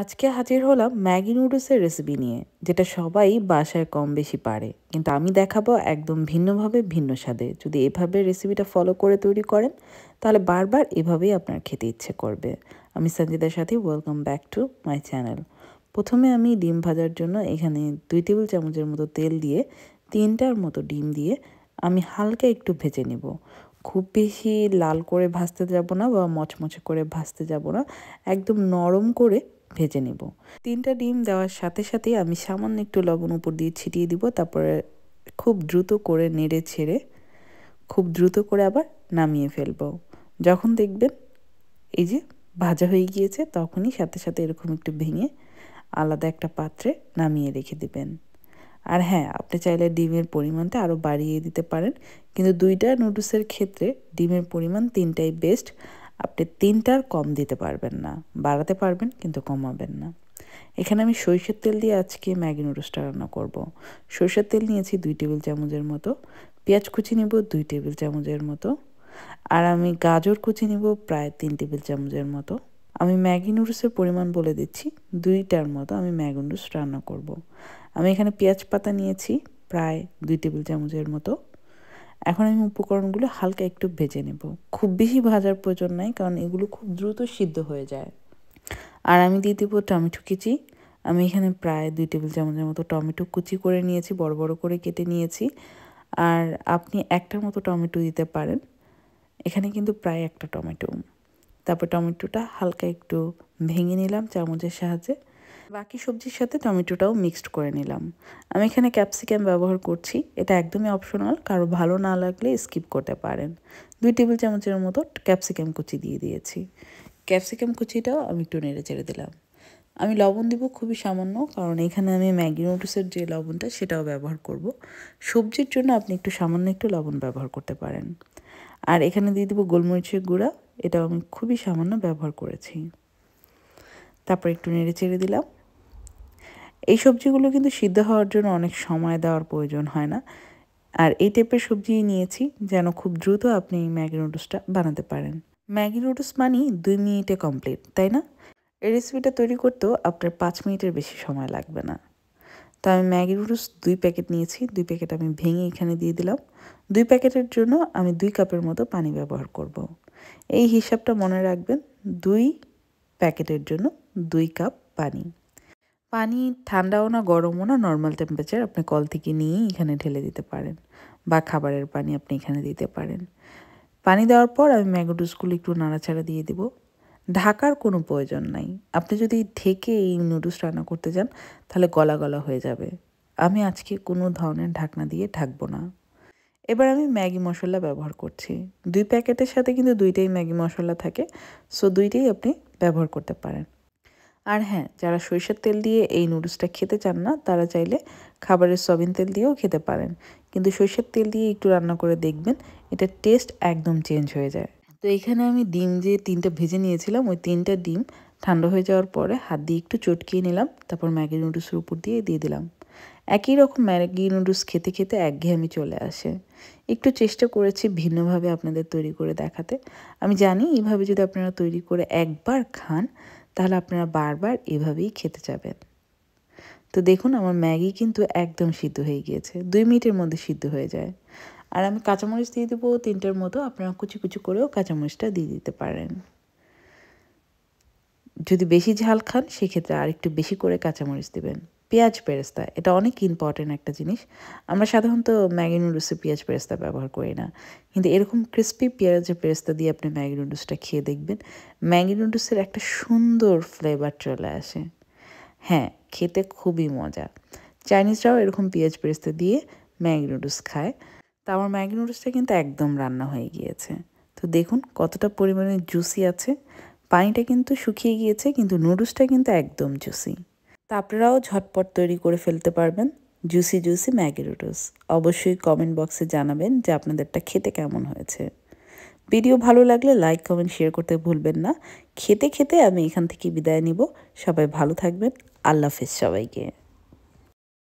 আজকে হাজির হলাম ম্যাগি নুডলসের রেসিপি নিয়ে যেটা সবাই বাসায় কম বেশি পারে কিন্তু আমি দেখাবো একদম ভিন্নভাবে ভিন্ন স্বাদে যদি এভাবে রেসিপিটা ফলো করে তৈরি করেন তাহলে বারবার এভাবেই আপনার খেতে ইচ্ছে করবে আমি সঞ্জিতার সাথে welcome back to my channel প্রথমে আমি ডিম ভাজার জন্য এখানে দুই টেবিল চামচের মতো তেল দিয়ে তিনটার মতো ডিম দিয়ে আমি হালকা একটু ভেজে নেব খুব বেশি লাল করে ভাজতে যাব না বা মচমচে করে ভাজতে যাব না একদম নরম করে ভেজে নেব তিনটা ডিম দেওয়ার সাথে সাথেই আমি সামান্য একটু লবণ উপর দিয়ে ছিটিয়ে দিব তারপরে খুব দ্রুত করে নেড়ে ছেড়ে খুব দ্রুত করে আবার নামিয়ে ফেলব যখন দেখবেন এই যে ভাজা হয়ে গিয়েছে তখনই সাথে সাথে এরকম একটু ভেঙে আলাদা একটা পাত্রে নামিয়ে রেখে দেবেন আর হ্যাঁ আপনি চাইলে ডিমের পরিমাণটা আরও বাড়িয়ে দিতে পারেন কিন্তু দুইটা নুডলসের ক্ষেত্রে ডিমের পরিমাণ তিনটাই বেস্ট আপনি তিনটার কম দিতে পারবেন না বাড়াতে পারবেন কিন্তু কমাবেন না এখানে আমি সরষের তেল দিয়ে আজকে ম্যাগি নুডলসটা রান্না করব। সরষের তেল নিয়েছি দুই টেবিল চামচের মতো পেঁয়াজ কুচি নেব দুই টেবিল চামচের মতো আর আমি গাজর কুচি নিব প্রায় তিন টেবিল চামচের মতো আমি ম্যাগি নুডলসের পরিমাণ বলে দিচ্ছি দুইটার মতো আমি ম্যাগি নুডলস রান্না করব। আমি এখানে পেঁয়াজ পাতা নিয়েছি প্রায় দুই টেবিল চামচের মতো এখন আমি উপকরণগুলো হালকা একটু ভেজে নেব খুব বেশি ভাজার প্রয়োজন নাই কারণ এগুলো খুব দ্রুত সিদ্ধ হয়ে যায় আর আমি দিয়ে দেবো টমেটো কুচি আমি এখানে প্রায় দুই টেবিল চামচের মতো টমেটো কুচি করে নিয়েছি বড় বড় করে কেটে নিয়েছি আর আপনি একটার মতো টমেটো দিতে পারেন এখানে কিন্তু প্রায় একটা টমেটো তারপর টমেটোটা হালকা একটু ভেঙে নিলাম চামচের সাহায্যে বাকি সবজির সাথে টমেটোটাও মিক্সড করে নিলাম আমি এখানে ক্যাপসিকাম ব্যবহার করছি এটা একদমই অপশনাল কারো ভালো না লাগলে স্কিপ করতে পারেন দুই টেবিল চামচের মতো ক্যাপসিকাম কুচি দিয়ে দিয়েছি ক্যাপসিকাম কুচিটাও আমি একটু নেড়ে চেড়ে দিলাম আমি লবণ দিব খুবই সামান্য কারণ এখানে আমি ম্যাগি নুডলসের যে লবণটা সেটাও ব্যবহার করব সবজির জন্য আপনি একটু সামান্য একটু লবণ ব্যবহার করতে পারেন আর এখানে দিয়ে দেবো গোলমরিচের গুঁড়া এটাও আমি খুবই সামান্য ব্যবহার করেছি তারপর একটু নেড়ে চেড়ে দিলাম এই সবজিগুলো কিন্তু সিদ্ধ হওয়ার জন্য অনেক সময় দেওয়ার প্রয়োজন হয় না আর এই টাইপের সবজি নিয়েছি যেন খুব দ্রুত আপনি ম্যাগি নুডলসটা বানাতে পারেন ম্যাগি নুডলস মানি দুই মিনিটে কমপ্লিট তাই না এই রেসিপিটা তৈরি করতেও আপনার পাঁচ মিনিটের বেশি সময় লাগবে না তো আমি ম্যাগি নুডলস দুই প্যাকেট নিয়েছি দুই প্যাকেট আমি ভেঙে এখানে দিয়ে দিলাম দুই প্যাকেটের জন্য আমি দুই কাপের মতো পানি ব্যবহার করব। এই হিসাবটা মনে রাখবেন দুই প্যাকেটের জন্য দুই কাপ পানি পানি ঠান্ডাও না গরমও না নর্মাল টেম্পারেচার আপনি কল থেকে নিয়েই এখানে ঢেলে দিতে পারেন বা খাবারের পানি আপনি এখানে দিতে পারেন পানি দেওয়ার পর আমি ম্যাগোডুসগুলো একটু নাড়াচাড়া দিয়ে দেব ঢাকার কোনো প্রয়োজন নাই আপনি যদি ঢেকে এই নুডলস রান্না করতে যান তাহলে গলা গলা হয়ে যাবে আমি আজকে কোনো ধরনের ঢাকনা দিয়ে ঢাকবো না এবার আমি ম্যাগি মশলা ব্যবহার করছি দুই প্যাকেটের সাথে কিন্তু দুইটাই ম্যাগি মশলা থাকে সো দুইটাই আপনি ব্যবহার করতে পারেন আর হ্যাঁ যারা সরিষার তেল দিয়ে এই নুডলসটা খেতে চান না তারা চাইলে খাবারের সবিন তেল দিয়েও খেতে পারেন কিন্তু সরিষার তেল দিয়ে একটু রান্না করে দেখবেন এটা টেস্ট একদম চেঞ্জ হয়ে যায় তো এখানে আমি ডিম যে তিনটা ভেজে নিয়েছিলাম ওই তিনটা ডিম ঠান্ডা হয়ে যাওয়ার পরে হাত দিয়ে একটু চটকিয়ে নিলাম তারপর ম্যাগি নুডলসের উপর দিয়ে দিয়ে দিলাম একই রকম ম্যাগি নুডলস খেতে খেতে একঘেয়েমি চলে আসে একটু চেষ্টা করেছি ভিন্নভাবে আপনাদের তৈরি করে দেখাতে আমি জানি এইভাবে যদি আপনারা তৈরি করে একবার খান তাহলে আপনারা বারবার এভাবেই খেতে যাবেন তো দেখুন আমার ম্যাগি কিন্তু একদম সিদ্ধ হয়ে গিয়েছে দুই মিনিটের মধ্যে সিদ্ধ হয়ে যায় আর আমি কাঁচামরিচ দিয়ে দেবো তিনটার মতো আপনারা কুচি কুচি করেও কাঁচামরিচটা দিয়ে দিতে পারেন যদি বেশি ঝাল খান সেক্ষেত্রে আর একটু বেশি করে কাঁচামরিচ দেবেন পেঁয়াজ পেরেস্তা এটা অনেক ইম্পর্টেন্ট একটা জিনিস আমরা সাধারণত ম্যাগি নুডলসে পেঁয়াজ পেরেস্তা ব্যবহার করি না কিন্তু এরকম ক্রিস্পি পেঁয়াজ পেরেস্তা দিয়ে আপনি ম্যাগি নুডলসটা খেয়ে দেখবেন ম্যাগি নুডলসের একটা সুন্দর ফ্লেভার চলে আসে হ্যাঁ খেতে খুবই মজা চাইনিজরাও এরকম পেঁয়াজ পেরেস্তা দিয়ে ম্যাগি নুডলস খায় তা আমার ম্যাগি নুডলসটা কিন্তু একদম রান্না হয়ে গিয়েছে তো দেখুন কতটা পরিমাণে জুসি আছে পানিটা কিন্তু শুকিয়ে গিয়েছে কিন্তু নুডলসটা কিন্তু একদম জুসি তা আপনারাও ঝটপট তৈরি করে ফেলতে পারবেন জুসি জুসি ম্যাগি নুডলস অবশ্যই কমেন্ট বক্সে জানাবেন যে আপনাদেরটা খেতে কেমন হয়েছে ভিডিও ভালো লাগলে লাইক কমেন্ট শেয়ার করতে ভুলবেন না খেতে খেতে আমি এখান থেকে বিদায় নিব সবাই ভালো থাকবেন আল্লাহ হাফেজ সবাইকে